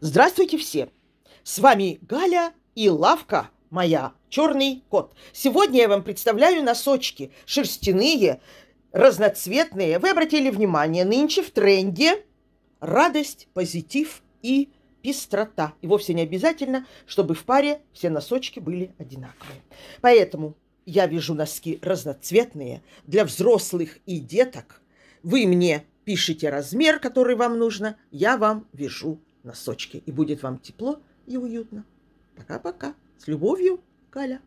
Здравствуйте все! С вами Галя и лавка моя «Черный кот». Сегодня я вам представляю носочки шерстяные, разноцветные. Вы обратили внимание, нынче в тренде радость, позитив и пестрота. И вовсе не обязательно, чтобы в паре все носочки были одинаковые. Поэтому я вяжу носки разноцветные для взрослых и деток. Вы мне пишите размер, который вам нужно, я вам вяжу носочки, и будет вам тепло и уютно. Пока-пока. С любовью, Галя.